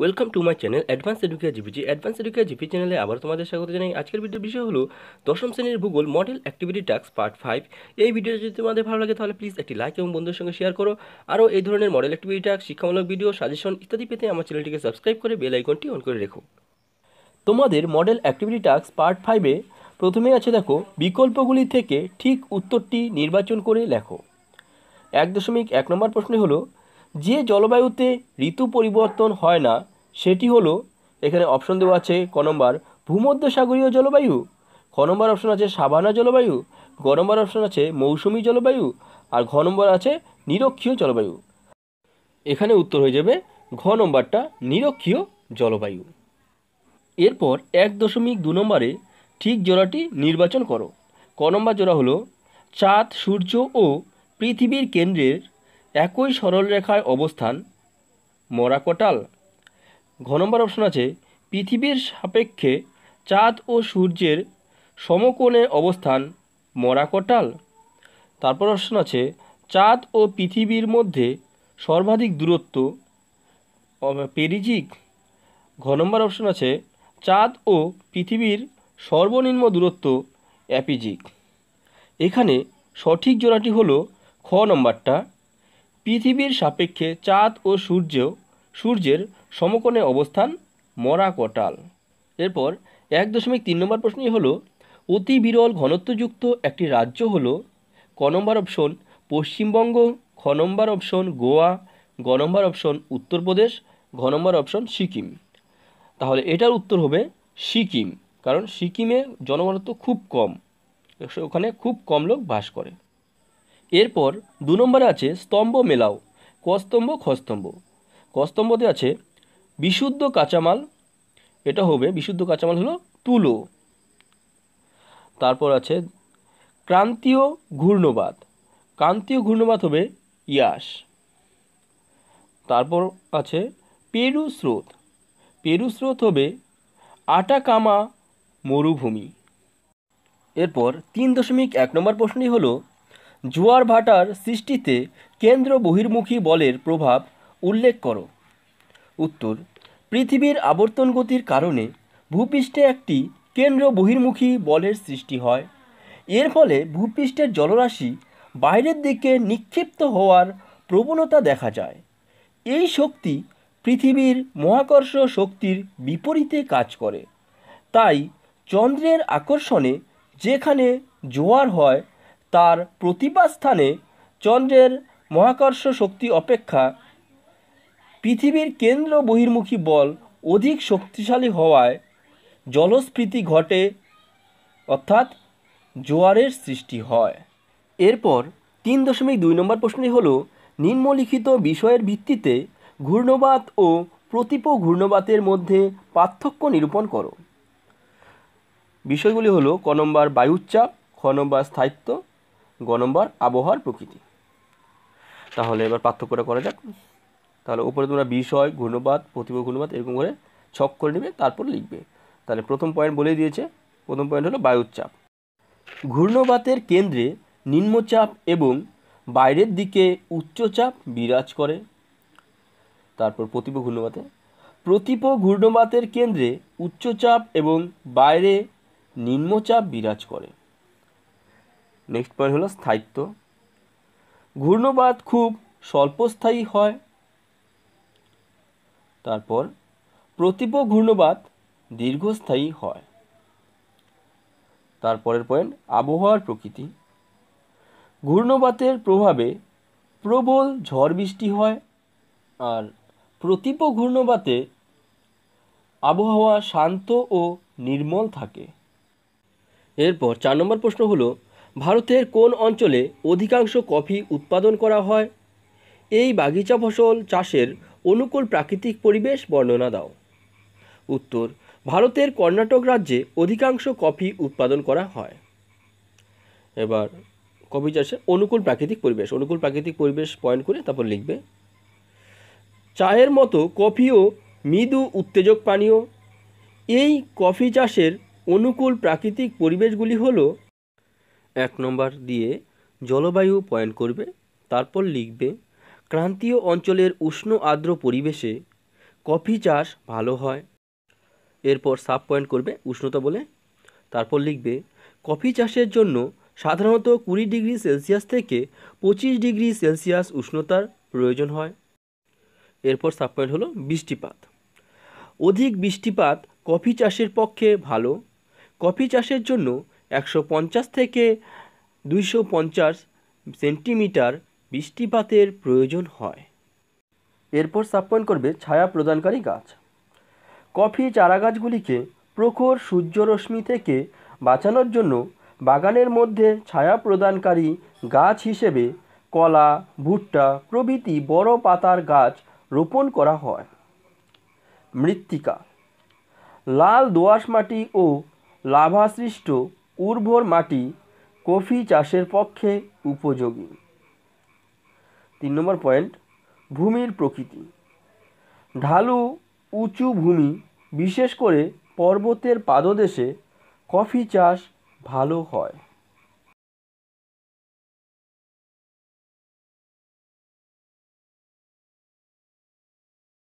welcome to my channel advance এডুকেয়া G P G advance এডুকেয়া G P চ্যানেলে আবার তোমাদের স্বাগত জানাই আজকের ভিডিও বিষয় হলো দশম শ্রেণীর ভূগোল model activity task part five এই ভিডিও যদি তোমাদের ভালো লাগে তাহলে প্লিজ একটি লাইক এবং বন্ধুর সঙ্গে শেয়ার করো আরও এই ধরনের মডেল অ্যাক্টিভিটি টাস্ক শিক্ষামূলক ভিডিও সাজেশন ইত্যাদি পেতে আমার চ্যানেলটিকে সাবস্ক্রাইব করে বেল আইকনটি অন করে রেখো তোমাদের মডেল অ্যাক্টিভিটি টাস্ক পার্ট ফাইভে প্রথমে আছে দেখো বিকল্পগুলি থেকে ঠিক উত্তরটি নির্বাচন করে লেখো এক দশমিক এক নম্বর প্রশ্ন হলো যে জলবায়ুতে ঋতু পরিবর্তন হয় না সেটি হলো এখানে অপশন দেওয়া আছে ক নম্বর ভূমধ্যসাগরীয় জলবায়ু খ নম্বর অপশন আছে সাবানা জলবায়ু গ নম্বর অপশন আছে মৌসুমি জলবায়ু আর ঘ নম্বর আছে নিরক্ষীয় জলবায়ু এখানে উত্তর হয়ে যাবে ঘ নম্বরটা নিরক্ষীয় জলবায়ু এরপর এক দশমিক দু নম্বরে ঠিক জোড়াটি নির্বাচন করো ক নম্বর জোড়া হলো চাঁদ সূর্য ও পৃথিবীর কেন্দ্রের একই সরলরেখায় অবস্থান কোটাল ঘ নম্বর অপশন আছে পৃথিবীর সাপেক্ষে চাঁদ ও সূর্যের সমকোণে অবস্থান মরা কোটাল তারপর অপশন আছে চাঁদ ও পৃথিবীর মধ্যে সর্বাধিক দূরত্ব পেরিজিক ঘ নম্বর অপশন আছে চাঁদ ও পৃথিবীর সর্বনিম্ন দূরত্ব অ্যাপিজিক এখানে সঠিক জোড়াটি হলো খ নম্বরটা পৃথিবীর সাপেক্ষে চাঁদ ও সূর্য সূর্যের সমকোণে অবস্থান মরা কটাল এরপর এক দশমিক তিন নম্বর প্রশ্নই হলো অতি বিরল ঘনত্বযুক্ত একটি রাজ্য হলো ক নম্বর অপশন পশ্চিমবঙ্গ খ নম্বর অপশন গোয়া গ নম্বর অপশন উত্তরপ্রদেশ ঘ নম্বর অপশন সিকিম তাহলে এটার উত্তর হবে সিকিম কারণ সিকিমে জনগণত্ব খুব কম ওখানে খুব কম লোক বাস করে এরপর দু নম্বরে আছে স্তম্ভ মেলাও কস্তম্ভ খস্তম্ভ কস্তম্ভতে আছে বিশুদ্ধ কাঁচামাল এটা হবে বিশুদ্ধ কাঁচামাল হলো তুলো তারপর আছে ক্রান্তীয় ঘূর্ণবাদ ক্রান্তীয় ঘূর্ণবাদ হবে ইয়াস তারপর আছে পেরু স্রোত পেরু স্রোত হবে আটাকামা মরুভূমি এরপর তিন দশমিক এক নম্বর প্রশ্নটি হলো জোয়ার ভাটার সৃষ্টিতে কেন্দ্র বহির্মুখী বলের প্রভাব উল্লেখ করো উত্তর পৃথিবীর আবর্তন গতির কারণে ভূপৃষ্ঠে একটি কেন্দ্র বহির্মুখী বলের সৃষ্টি হয় এর ফলে ভূপৃষ্ঠের জলরাশি বাইরের দিকে নিক্ষিপ্ত হওয়ার প্রবণতা দেখা যায় এই শক্তি পৃথিবীর মহাকর্ষ শক্তির বিপরীতে কাজ করে তাই চন্দ্রের আকর্ষণে যেখানে জোয়ার হয় তার স্থানে চন্দ্রের মহাকর্ষ শক্তি অপেক্ষা পৃথিবীর কেন্দ্র বহির্মুখী বল অধিক শক্তিশালী হওয়ায় জলস্ফীতি ঘটে অর্থাৎ জোয়ারের সৃষ্টি হয় এরপর তিন দশমিক দুই নম্বর প্রশ্নটি হল নিম্নলিখিত বিষয়ের ভিত্তিতে ঘূর্ণবাত ও প্রতিপ ঘূর্ণবাতের মধ্যে পার্থক্য নিরূপণ করো বিষয়গুলি হলো ক নম্বর বায়ুচাপ খ নম্বর স্থায়িত্ব গ নম্বর আবহাওয়ার প্রকৃতি তাহলে এবার পার্থক্যটা করা যাক তাহলে উপরে তোমরা বিষয় ঘূর্ণবাদ প্রতিভ ঘূর্ণবাদ এরকম করে ছক করে নেবে তারপর লিখবে তাহলে প্রথম পয়েন্ট বলেই দিয়েছে প্রথম পয়েন্ট হলো বায়ুচাপ ঘূর্ণবাতের কেন্দ্রে নিম্নচাপ এবং বাইরের দিকে উচ্চচাপ বিরাজ করে তারপর প্রতিপ ঘূর্ণবাতে প্রতিপ ঘূর্ণবাতের কেন্দ্রে উচ্চচাপ এবং বাইরে নিম্নচাপ বিরাজ করে নেক্সট পয়েন্ট হলো স্থায়িত্ব ঘূর্ণবাদ খুব স্বল্পস্থায়ী হয় তারপর প্রতীপ ঘূর্ণবাদ দীর্ঘস্থায়ী হয় তারপরের পয়েন্ট আবহাওয়ার প্রকৃতি ঘূর্ণবাতের প্রভাবে প্রবল ঝড় বৃষ্টি হয় আর প্রতীপ ঘূর্ণবাতে আবহাওয়া শান্ত ও নির্মল থাকে এরপর চার নম্বর প্রশ্ন হলো ভারতের কোন অঞ্চলে অধিকাংশ কফি উৎপাদন করা হয় এই বাগিচা ফসল চাষের অনুকূল প্রাকৃতিক পরিবেশ বর্ণনা দাও উত্তর ভারতের কর্ণাটক রাজ্যে অধিকাংশ কফি উৎপাদন করা হয় এবার কফি চাষের অনুকূল প্রাকৃতিক পরিবেশ অনুকূল প্রাকৃতিক পরিবেশ পয়েন্ট করে তারপর লিখবে চায়ের মতো কফিও মৃদু উত্তেজক পানীয় এই কফি চাষের অনুকূল প্রাকৃতিক পরিবেশগুলি হলো এক নম্বর দিয়ে জলবায়ু পয়েন্ট করবে তারপর লিখবে ক্রান্তীয় অঞ্চলের উষ্ণ আর্দ্র পরিবেশে কফি চাষ ভালো হয় এরপর সাব পয়েন্ট করবে উষ্ণতা বলে তারপর লিখবে কফি চাষের জন্য সাধারণত কুড়ি ডিগ্রি সেলসিয়াস থেকে পঁচিশ ডিগ্রি সেলসিয়াস উষ্ণতার প্রয়োজন হয় এরপর সাব পয়েন্ট হলো বৃষ্টিপাত অধিক বৃষ্টিপাত কফি চাষের পক্ষে ভালো কফি চাষের জন্য একশো পঞ্চাশ থেকে দুইশো পঞ্চাশ সেন্টিমিটার বৃষ্টিপাতের প্রয়োজন হয় এরপর স্থাপন করবে ছায়া প্রদানকারী গাছ কফি চারা গাছগুলিকে প্রখর সূর্যরশ্মি থেকে বাঁচানোর জন্য বাগানের মধ্যে ছায়া প্রদানকারী গাছ হিসেবে কলা ভুট্টা প্রভৃতি বড় পাতার গাছ রোপণ করা হয় মৃত্তিকা লাল দোআঁশ মাটি ও লাভাসৃষ্ট উর্বর মাটি কফি চাষের পক্ষে উপযোগী তিন নম্বর পয়েন্ট ভূমির প্রকৃতি ঢালু উঁচু ভূমি বিশেষ করে পর্বতের পাদদেশে কফি চাষ ভালো হয়